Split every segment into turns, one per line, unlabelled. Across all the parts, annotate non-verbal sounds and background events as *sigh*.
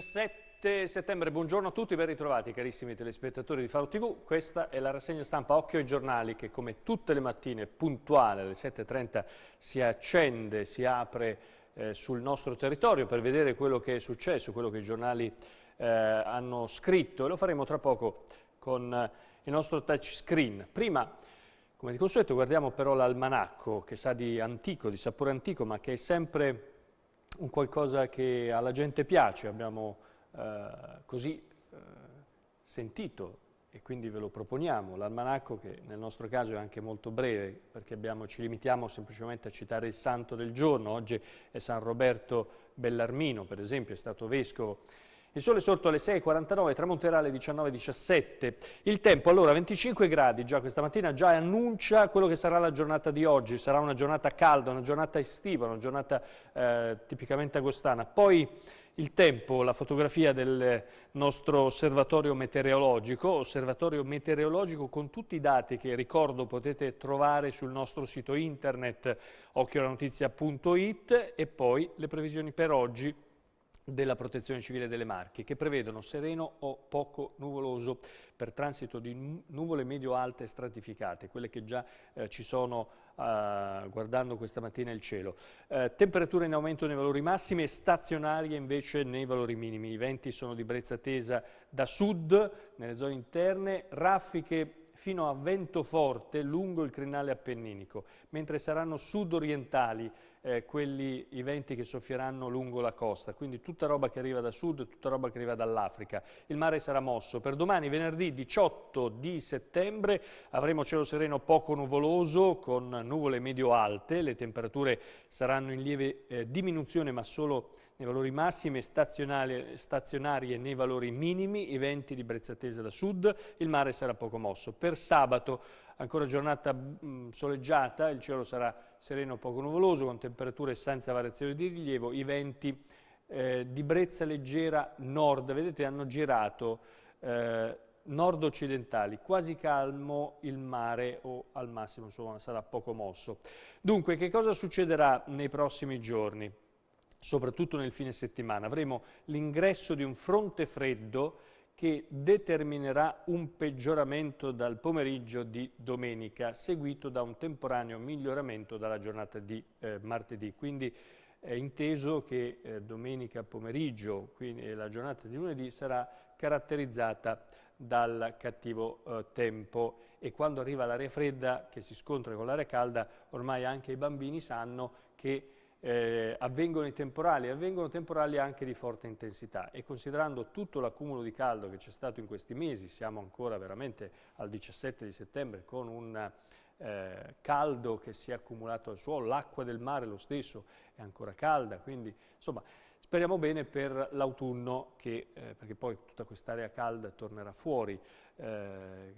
17 settembre, buongiorno a tutti, ben ritrovati carissimi telespettatori di Faro TV. Questa è la rassegna stampa Occhio ai giornali che come tutte le mattine puntuale alle 7.30 si accende, si apre eh, sul nostro territorio per vedere quello che è successo, quello che i giornali eh, hanno scritto e lo faremo tra poco con eh, il nostro touchscreen. Prima come di consueto guardiamo però l'almanacco che sa di antico, di sapore antico, ma che è sempre un qualcosa che alla gente piace, abbiamo eh, così eh, sentito e quindi ve lo proponiamo, l'almanacco che nel nostro caso è anche molto breve perché abbiamo, ci limitiamo semplicemente a citare il santo del giorno, oggi è San Roberto Bellarmino per esempio, è stato vescovo il sole è sorto alle 6.49, tramonterà alle 19.17. Il tempo allora 25 gradi, già questa mattina già annuncia quello che sarà la giornata di oggi. Sarà una giornata calda, una giornata estiva, una giornata eh, tipicamente agostana. Poi il tempo, la fotografia del nostro osservatorio meteorologico, osservatorio meteorologico con tutti i dati che ricordo potete trovare sul nostro sito internet occhiolanotizia.it e poi le previsioni per oggi della protezione civile delle Marche che prevedono sereno o poco nuvoloso per transito di nuvole medio-alte stratificate, quelle che già eh, ci sono eh, guardando questa mattina il cielo. Eh, temperature in aumento nei valori massimi e stazionarie invece nei valori minimi. I venti sono di brezza tesa da sud nelle zone interne, raffiche fino a vento forte lungo il crinale appenninico, mentre saranno sud-orientali eh, quelli, i venti che soffieranno lungo la costa, quindi tutta roba che arriva da sud, tutta roba che arriva dall'Africa. Il mare sarà mosso. Per domani, venerdì 18 di settembre, avremo cielo sereno poco nuvoloso con nuvole medio-alte, le temperature saranno in lieve eh, diminuzione ma solo nei valori massimi, stazionarie nei valori minimi, i venti di brezza tesa da sud, il mare sarà poco mosso. Per sabato Ancora giornata mh, mm, soleggiata, il cielo sarà sereno poco nuvoloso, con temperature senza variazioni di rilievo, i venti eh, di brezza leggera nord, vedete hanno girato eh, nord-occidentali, quasi calmo il mare o al massimo insomma, sarà poco mosso. Dunque che cosa succederà nei prossimi giorni? Soprattutto nel fine settimana avremo l'ingresso di un fronte freddo che determinerà un peggioramento dal pomeriggio di domenica, seguito da un temporaneo miglioramento dalla giornata di eh, martedì. Quindi è inteso che eh, domenica pomeriggio, quindi la giornata di lunedì, sarà caratterizzata dal cattivo eh, tempo e quando arriva l'aria fredda che si scontra con l'aria calda, ormai anche i bambini sanno che eh, avvengono i temporali, avvengono temporali anche di forte intensità e considerando tutto l'accumulo di caldo che c'è stato in questi mesi, siamo ancora veramente al 17 di settembre con un eh, caldo che si è accumulato al suolo, l'acqua del mare lo stesso è ancora calda, quindi insomma speriamo bene per l'autunno eh, perché poi tutta quest'area calda tornerà fuori eh,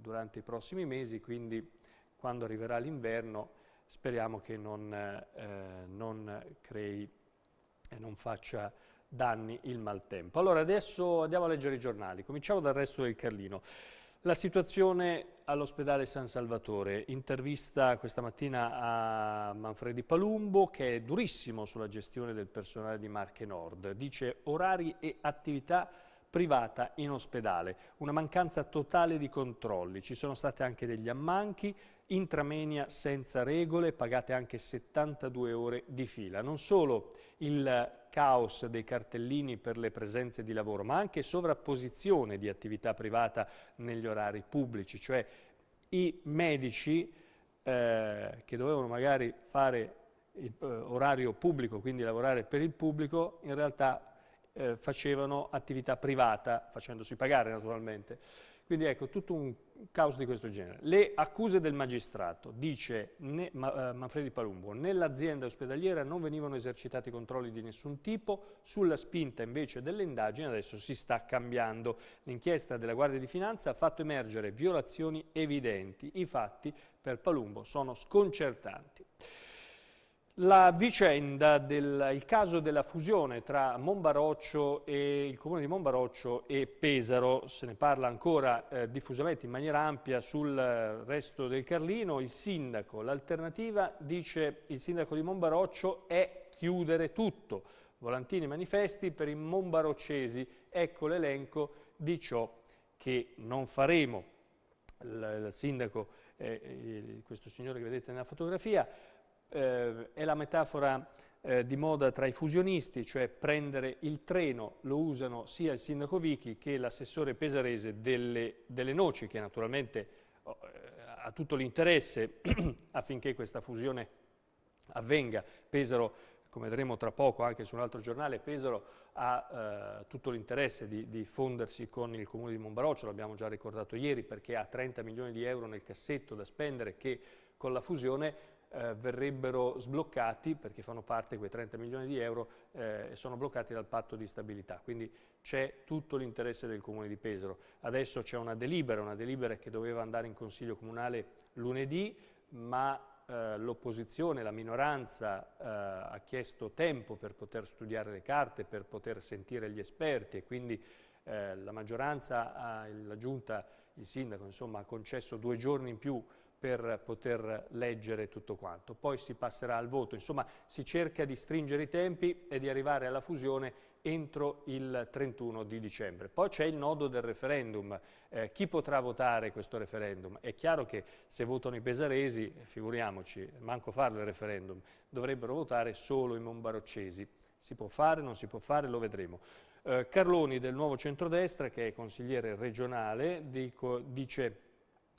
durante i prossimi mesi, quindi quando arriverà l'inverno speriamo che non, eh, eh, non crei e non faccia danni il maltempo. Allora adesso andiamo a leggere i giornali, cominciamo dal resto del Carlino. La situazione all'ospedale San Salvatore, intervista questa mattina a Manfredi Palumbo che è durissimo sulla gestione del personale di Marche Nord, dice orari e attività privata in ospedale, una mancanza totale di controlli, ci sono stati anche degli ammanchi, intramenia senza regole, pagate anche 72 ore di fila. Non solo il caos dei cartellini per le presenze di lavoro, ma anche sovrapposizione di attività privata negli orari pubblici, cioè i medici eh, che dovevano magari fare il, eh, orario pubblico, quindi lavorare per il pubblico, in realtà eh, facevano attività privata, facendosi pagare naturalmente. Quindi ecco, tutto un caos di questo genere. Le accuse del magistrato, dice ne, ma, uh, Manfredi Palumbo, nell'azienda ospedaliera non venivano esercitati controlli di nessun tipo, sulla spinta invece delle indagini adesso si sta cambiando. L'inchiesta della Guardia di Finanza ha fatto emergere violazioni evidenti, i fatti per Palumbo sono sconcertanti. La vicenda del caso della fusione tra Monbaroccio e il comune di Monbaroccio e Pesaro, se ne parla ancora eh, diffusamente in maniera ampia sul eh, resto del Carlino, il sindaco, l'alternativa dice il sindaco di Monbaroccio è chiudere tutto, volantini manifesti per i monbaroccesi, ecco l'elenco di ciò che non faremo. Il, il sindaco, eh, il, questo signore che vedete nella fotografia, eh, è la metafora eh, di moda tra i fusionisti, cioè prendere il treno, lo usano sia il sindaco Vichi che l'assessore pesarese delle, delle, noci, che naturalmente oh, eh, ha tutto l'interesse *clears throat* affinché questa fusione avvenga. Pesaro come vedremo tra poco anche su un altro giornale, Pesaro ha eh, tutto l'interesse di, di, fondersi con il comune di Monbaroccio, l'abbiamo già ricordato ieri, perché ha 30 milioni di euro nel cassetto da spendere che con la fusione eh, verrebbero sbloccati, perché fanno parte quei 30 milioni di euro, eh, sono bloccati dal patto di stabilità. Quindi c'è tutto l'interesse del Comune di Pesaro. Adesso c'è una delibera, una delibera che doveva andare in Consiglio Comunale lunedì, ma eh, l'opposizione, la minoranza uh, ha chiesto tempo per poter studiare le carte, per poter sentire gli esperti e quindi uh, la maggioranza, ha, la giunta, il sindaco insomma, ha concesso due giorni in più per poter leggere tutto quanto. Poi si passerà al voto, insomma si cerca di stringere i tempi e di arrivare alla fusione entro il 31 di dicembre. Poi c'è il nodo del referendum, eh, chi potrà votare questo referendum? È chiaro che se votano i pesaresi, figuriamoci, manco farlo il referendum, dovrebbero votare solo i mombaroccesi. Si può fare, non si può fare, lo vedremo. Eh, Carloni del Nuovo Centrodestra, che è consigliere regionale, dico, dice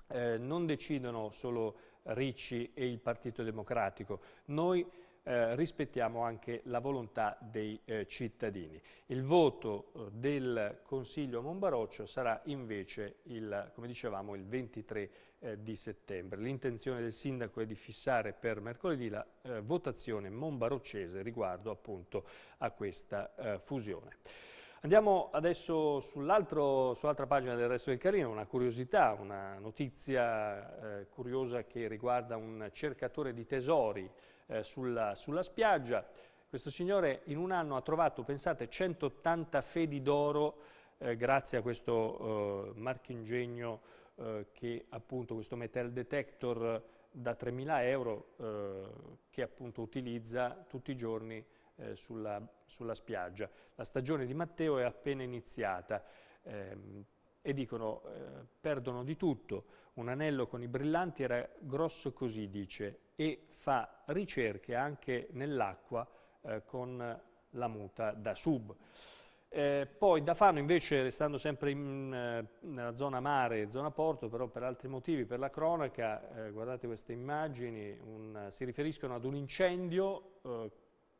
eh, non decidono solo Ricci e il Partito Democratico, noi eh, rispettiamo anche la volontà dei eh, cittadini. Il voto eh, del Consiglio a Monbaroccio sarà invece, il, come dicevamo, il 23 eh, di settembre. L'intenzione del Sindaco è di fissare per mercoledì la eh, votazione monbaroccese riguardo appunto a questa fusione. Andiamo adesso sull'altra sull pagina del resto del Carino, una curiosità, una notizia eh, curiosa che riguarda un cercatore di tesori eh, sulla, sulla spiaggia. Questo signore in un anno ha trovato, pensate, 180 fedi d'oro eh, grazie a questo eh, marchingegno eh, che appunto questo metal detector eh, da 3.000 euro eh, che appunto utilizza tutti i giorni eh, sulla, sulla, spiaggia. La stagione di Matteo è appena iniziata ehm, e dicono eh, perdono di tutto, un anello con i brillanti era grosso così, dice, e fa ricerche anche nell'acqua eh, con la muta da sub. Eh, poi da Fano invece, restando sempre in, eh, nella zona mare, zona porto, però per altri motivi, per la cronaca, eh, guardate queste immagini, un, si riferiscono ad un incendio eh,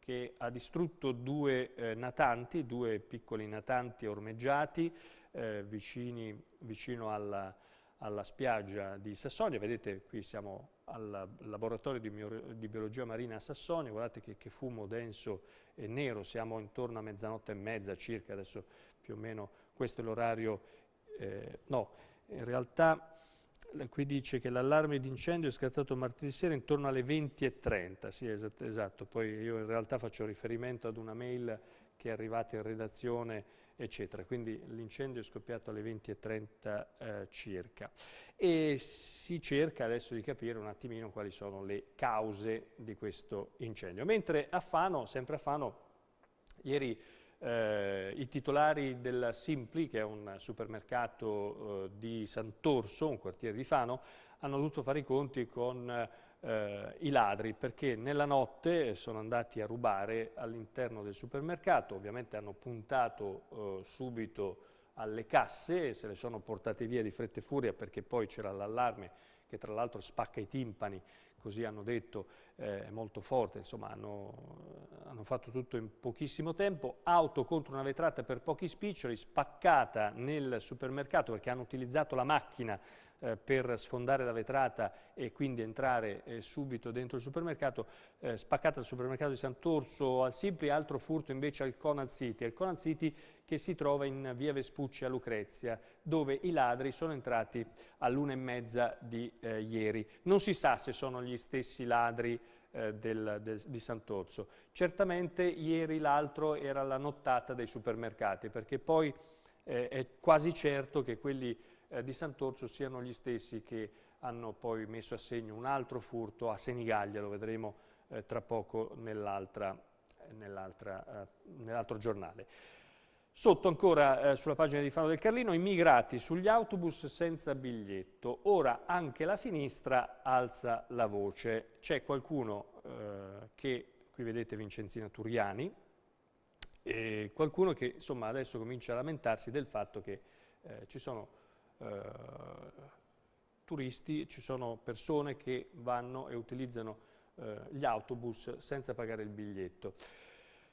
che ha distrutto due eh, natanti, due piccoli natanti ormeggiati eh, vicini, vicino alla, alla, spiaggia di Sassonia. Vedete qui siamo al laboratorio di, di biologia marina a Sassonia, guardate che, che, fumo denso e nero, siamo intorno a mezzanotte e mezza circa, adesso più o meno questo è l'orario, eh, no, in realtà qui dice che l'allarme d'incendio è scattato martedì sera intorno alle 20.30, sì esatto, esatto, poi io in realtà faccio riferimento ad una mail che è arrivata in redazione, eccetera. Quindi l'incendio è scoppiato alle 20.30 eh, circa e si cerca adesso di capire un attimino quali sono le cause di questo incendio. Mentre a Fano, sempre a Fano, ieri eh, i titolari della Simpli, che è un supermercato eh, di Sant'Orso, un quartiere di Fano, hanno dovuto fare i conti con eh, i ladri perché nella notte eh, sono andati a rubare all'interno del supermercato, ovviamente hanno puntato eh, subito alle casse, se le sono portate via di fretta e furia perché poi c'era l'allarme che tra l'altro spacca i timpani così hanno detto, eh, molto forte, insomma hanno, hanno, fatto tutto in pochissimo tempo, auto contro una vetrata per pochi spiccioli, spaccata nel supermercato perché hanno utilizzato la macchina eh, per sfondare la vetrata e quindi entrare eh, subito dentro il supermercato, eh, spaccata al supermercato di Sant'Orso al Sipri, altro furto invece al Conan City, al Conad City che si trova in via Vespucci a Lucrezia, dove i ladri sono entrati all'una e mezza di eh, ieri. Non si sa se sono gli stessi ladri eh, del, del, di Sant'Orso. Certamente ieri l'altro era la nottata dei supermercati, perché poi eh, è quasi certo che quelli eh, di Sant'Orso siano gli stessi che hanno poi messo a segno un altro furto a Senigallia, lo vedremo eh, tra poco eh, eh, nell'altro nell eh, nell giornale. Sotto ancora eh, sulla pagina di Fano del Carlino, immigrati sugli autobus senza biglietto, ora anche la sinistra alza la voce. C'è qualcuno eh, che, qui vedete Vincenzina Turiani, eh, qualcuno che insomma adesso comincia a lamentarsi del fatto che eh, ci sono eh, turisti, ci sono persone che vanno e utilizzano eh, gli autobus senza pagare il biglietto.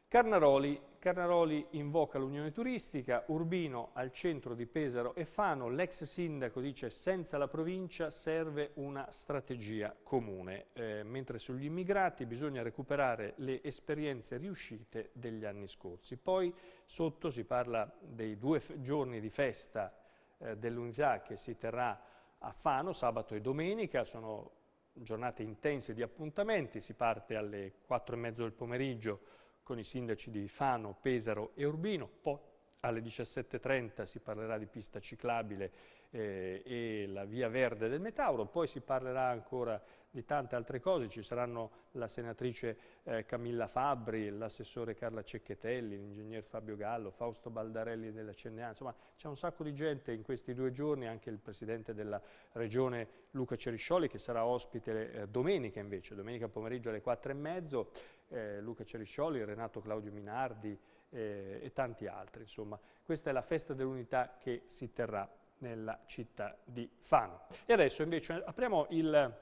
Carnaroli, Carnaroli invoca l'Unione Turistica, Urbino al centro di Pesaro e Fano, l'ex sindaco dice senza la provincia serve una strategia comune, eh, mentre sugli immigrati bisogna recuperare le esperienze riuscite degli anni scorsi. Poi sotto si parla dei due giorni di festa eh, dell'UNJA che si terrà a Fano sabato e domenica, sono giornate intense di appuntamenti, si parte alle 4 e mezzo del pomeriggio con i sindaci di Fano, Pesaro e Urbino, poi alle 17.30 si parlerà di pista ciclabile eh, e la via verde del Metauro, poi si parlerà ancora di tante altre cose, ci saranno la senatrice eh, Camilla Fabbri, l'assessore Carla Cecchettelli, l'ingegner Fabio Gallo, Fausto Baldarelli della CNA, insomma c'è un sacco di gente in questi due giorni, anche il presidente della regione Luca Ceriscioli che sarà ospite eh, domenica invece, domenica pomeriggio alle quattro e mezzo, eh, Luca Ceriscioli, Renato Claudio Minardi eh, e tanti altri, insomma questa è la festa dell'unità che si terrà nella città di Fano. E adesso invece apriamo il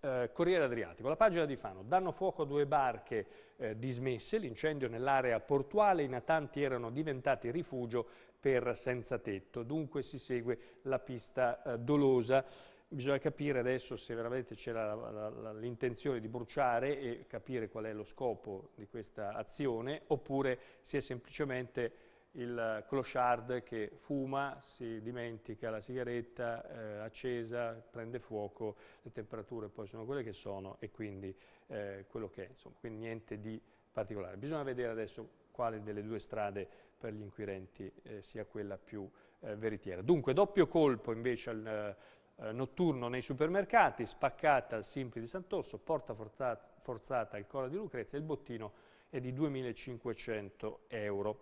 eh, Corriere Adriatico, la pagina di Fano. Danno fuoco a due barche eh, dismesse, l'incendio nell'area portuale, i natanti erano diventati rifugio per senza tetto. Dunque si segue la pista eh, dolosa. Bisogna capire adesso se veramente c'era l'intenzione di bruciare e capire qual è lo scopo di questa azione, oppure si è semplicemente il clochard che fuma, si dimentica la sigaretta eh, accesa, prende fuoco, le temperature poi sono quelle che sono e quindi eh, quello che è, insomma, quindi niente di particolare. Bisogna vedere adesso quale delle due strade per gli inquirenti eh, sia quella più eh, veritiera. Dunque, doppio colpo invece al eh, notturno nei supermercati, spaccata al Simpli di Sant'Orso, porta forzata al Cola di Lucrezia, il bottino è di 2.500 euro.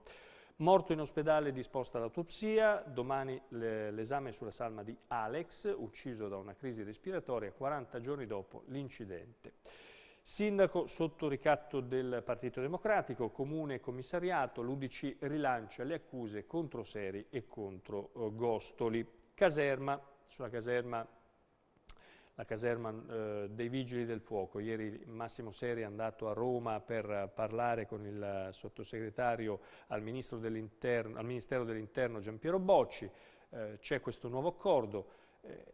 Morto in ospedale disposta l'autopsia, domani l'esame sulla salma di Alex, ucciso da una crisi respiratoria 40 giorni dopo l'incidente. Sindaco sotto ricatto del Partito Democratico, Comune Commissariato, l'Udici rilancia le accuse contro Seri e contro eh, Gostoli. Caserma, sulla caserma la caserma eh, dei Vigili del Fuoco. Ieri Massimo Seri è andato a Roma per parlare con il sottosegretario al, dell al Ministero dell'Interno Giampiero Bocci. Eh, C'è questo nuovo accordo eh,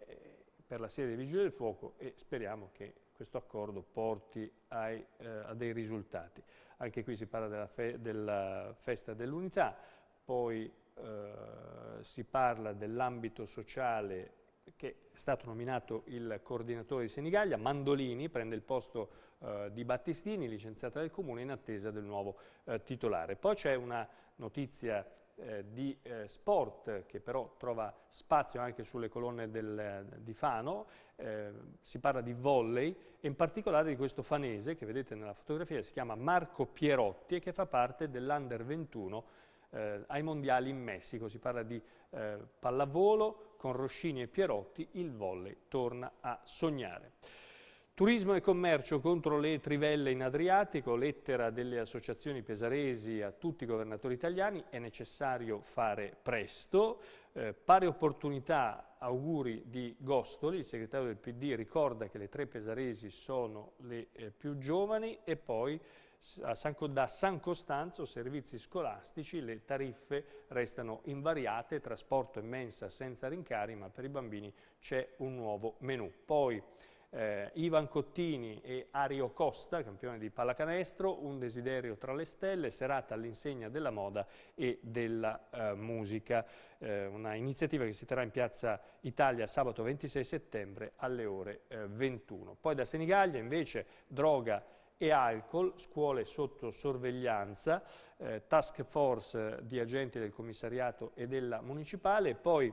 per la sede dei Vigili del Fuoco e speriamo che questo accordo porti ai, eh, a dei risultati. Anche qui si parla della, fe della festa dell'unità, poi eh, si parla dell'ambito sociale che è stato nominato il coordinatore di Senigallia, Mandolini prende il posto eh, di Battistini, licenziata dal Comune in attesa del nuovo eh, titolare. Poi c'è una notizia eh, di eh, sport che però trova spazio anche sulle colonne del, eh, di Fano, eh, si parla di volley e in particolare di questo fanese che vedete nella fotografia, si chiama Marco Pierotti e che fa parte dell'Under 21 ai mondiali in Messico, si parla di pallavolo, con Roscini e Pierotti il volley torna a sognare. Turismo e commercio contro le trivelle in Adriatico, lettera delle associazioni pesaresi a tutti i governatori italiani, è necessario fare presto, eh, pari opportunità auguri di Gostoli, il segretario del PD ricorda che le tre pesaresi sono le eh, più giovani e poi San, da San Costanzo servizi scolastici, le tariffe restano invariate, trasporto e mensa senza rincari, ma per i bambini c'è un nuovo menù. Poi eh, Ivan Cottini e Ario Costa, campione di pallacanestro, Un desiderio tra le stelle, serata all'insegna della moda e della eh, musica, eh, una iniziativa che si terrà in Piazza Italia sabato 26 settembre alle ore 21. Eh, poi da Senigallia invece droga e alcol, scuole sotto sorveglianza, eh, task force di agenti del commissariato e della municipale, poi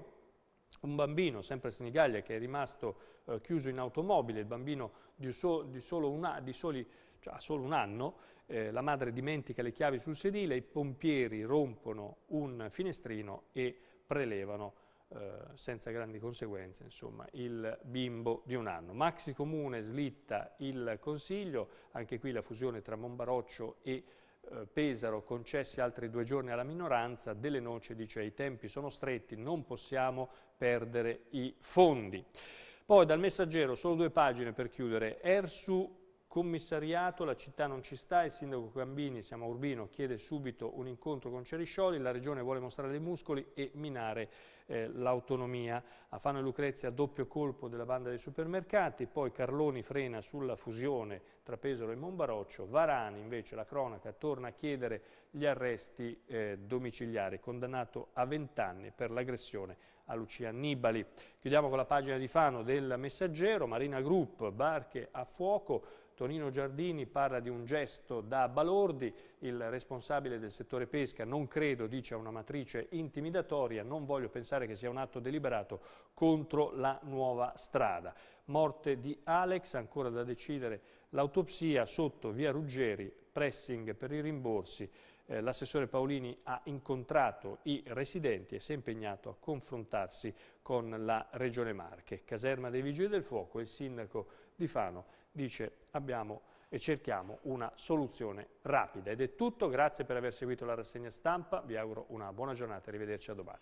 un bambino, sempre a Senigallia, che è rimasto eh, chiuso in automobile, il bambino di, so, di, solo, una, di soli, cioè, solo, un anno, eh, la madre dimentica le chiavi sul sedile, i pompieri rompono un finestrino e prelevano, eh, senza grandi conseguenze, insomma, il bimbo di un anno. Maxi Comune slitta il Consiglio, anche qui la fusione tra Monbaroccio e eh, Pesaro concessi altri due giorni alla minoranza, Delle Noce dice i tempi sono stretti, non possiamo perdere i fondi. Poi dal messaggero solo due pagine per chiudere, Ersu commissariato, la città non ci sta, il sindaco Gambini, siamo a Urbino, chiede subito un incontro con Ceriscioli, la regione vuole mostrare dei muscoli e minare eh, l'autonomia. A Fano e Lucrezia doppio colpo della banda dei supermercati, poi Carloni frena sulla fusione tra Pesaro e Monbaroccio, Varani invece la cronaca torna a chiedere gli arresti eh, domiciliari, condannato a 20 anni per l'aggressione a Lucia Annibali. Chiudiamo con la pagina di Fano del Messaggero, Marina Group, barche a fuoco, Tonino Giardini parla di un gesto da balordi, il responsabile del settore pesca non credo, dice, a una matrice intimidatoria, non voglio pensare che sia un atto deliberato contro la nuova strada. Morte di Alex, ancora da decidere l'autopsia sotto via Ruggeri, pressing per i rimborsi. Eh, l'assessore Paolini ha incontrato i residenti e si è impegnato a confrontarsi con la Regione Marche. Caserma dei Vigili del Fuoco e il sindaco di Fano dice abbiamo e cerchiamo una soluzione rapida. Ed è tutto, grazie per aver seguito la rassegna stampa, vi auguro una buona giornata arrivederci a domani.